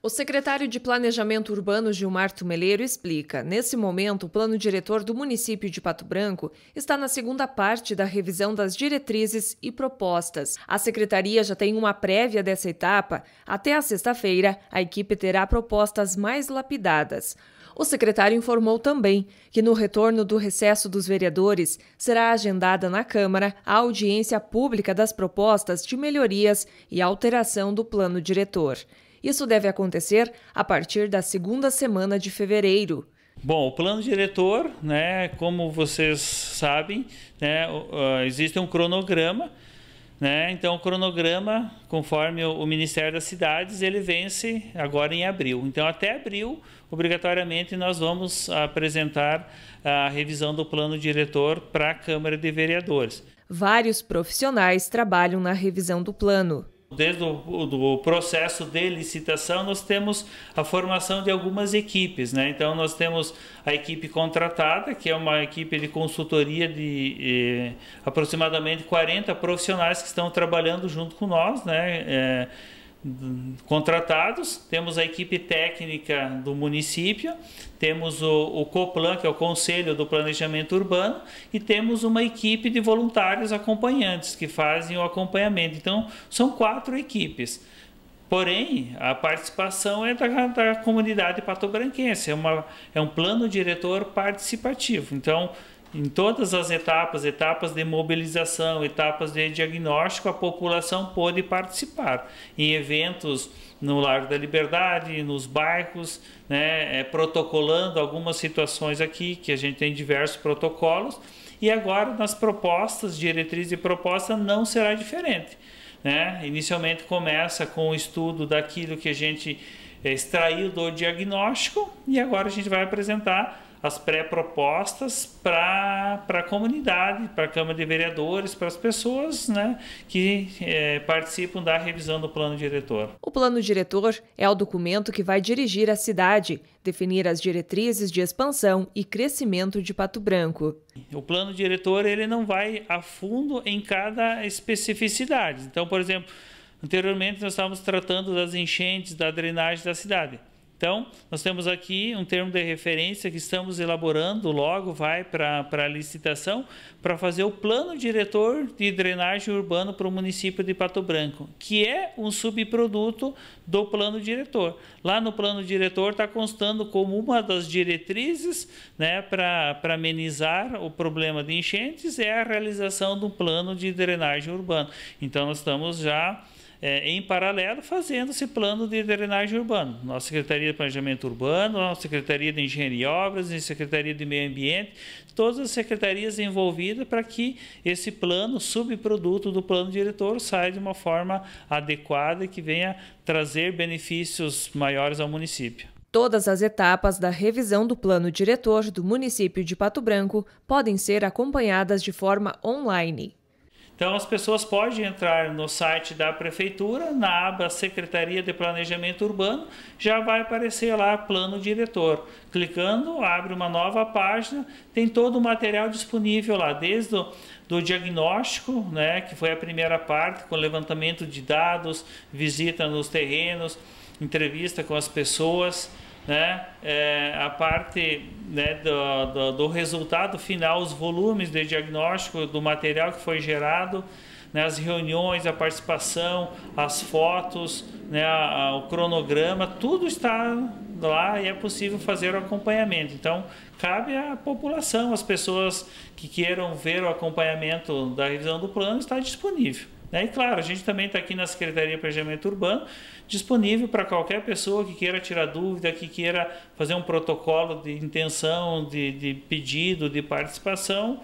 O secretário de Planejamento Urbano Gilmar Tumeleiro explica: nesse momento, o plano diretor do município de Pato Branco está na segunda parte da revisão das diretrizes e propostas. A secretaria já tem uma prévia dessa etapa. Até a sexta-feira, a equipe terá propostas mais lapidadas. O secretário informou também que, no retorno do recesso dos vereadores, será agendada na Câmara a audiência pública das propostas de melhorias e alteração do plano diretor. Isso deve acontecer a partir da segunda semana de fevereiro. Bom, o plano diretor, né, como vocês sabem, né, existe um cronograma. Né? Então, o cronograma, conforme o, o Ministério das Cidades, ele vence agora em abril. Então, até abril, obrigatoriamente, nós vamos apresentar a revisão do plano diretor para a Câmara de Vereadores. Vários profissionais trabalham na revisão do plano. Desde o do processo de licitação, nós temos a formação de algumas equipes. Né? Então, nós temos a equipe contratada, que é uma equipe de consultoria de eh, aproximadamente 40 profissionais que estão trabalhando junto com nós. Né? Eh, contratados, temos a equipe técnica do município, temos o, o, COPLAN, que é o Conselho do Planejamento Urbano, e temos uma equipe de voluntários acompanhantes que fazem o acompanhamento. Então, são quatro equipes. Porém, a participação é da, da comunidade patobranquense, é, uma, é um plano diretor participativo. Então, em todas as etapas, etapas de mobilização, etapas de diagnóstico, a população pôde participar em eventos no Largo da Liberdade, nos bairros, né, eh, protocolando algumas situações aqui, que a gente tem diversos protocolos, e agora nas propostas, diretrizes e proposta não será diferente. Né? Inicialmente começa com o estudo daquilo que a gente eh, extraiu do diagnóstico e agora a gente vai apresentar as pré-propostas para a comunidade, para a Câmara de Vereadores, para as pessoas né, que é, participam da revisão do plano diretor. O plano diretor é o documento que vai dirigir a cidade, definir as diretrizes de expansão e crescimento de Pato Branco. O plano diretor ele não vai a fundo em cada especificidade. Então, por exemplo, anteriormente nós estávamos tratando das enchentes, da drenagem da cidade. Então, nós temos aqui um termo de referência que estamos elaborando, logo vai para a licitação, para fazer o plano diretor de drenagem urbana para o município de Pato Branco, que é um subproduto do plano diretor. Lá no plano diretor está constando como uma das diretrizes né, para amenizar o problema de enchentes é a realização do plano de drenagem urbana. Então, nós estamos já é, em paralelo, fazendo esse plano de drenagem urbana. Nossa Secretaria de Planejamento Urbano, nossa Secretaria de Engenharia e Obras, a Secretaria de Meio Ambiente, todas as secretarias envolvidas para que esse plano, subproduto do plano diretor, saia de uma forma adequada e que venha trazer benefícios maiores ao município. Todas as etapas da revisão do plano diretor do município de Pato Branco podem ser acompanhadas de forma online. Então, as pessoas podem entrar no site da prefeitura, na aba Secretaria de Planejamento Urbano, já vai aparecer lá Plano Diretor. Clicando, abre uma nova página, tem todo o material disponível lá, desde o do diagnóstico, né, que foi a primeira parte, com levantamento de dados, visita nos terrenos, entrevista com as pessoas né, é, a parte né, do, do, do, resultado final, os volumes de diagnóstico do material que foi gerado, né, as reuniões, a participação, as fotos, né, a, a, o cronograma, tudo está lá e é possível fazer o acompanhamento. Então, cabe à população, as pessoas que queiram ver o acompanhamento da revisão do plano, está disponível. Né? E claro, a gente também está aqui na Secretaria de Planejamento Urbano, disponível para qualquer pessoa que queira tirar dúvida, que queira fazer um protocolo de intenção, de, de pedido, de participação.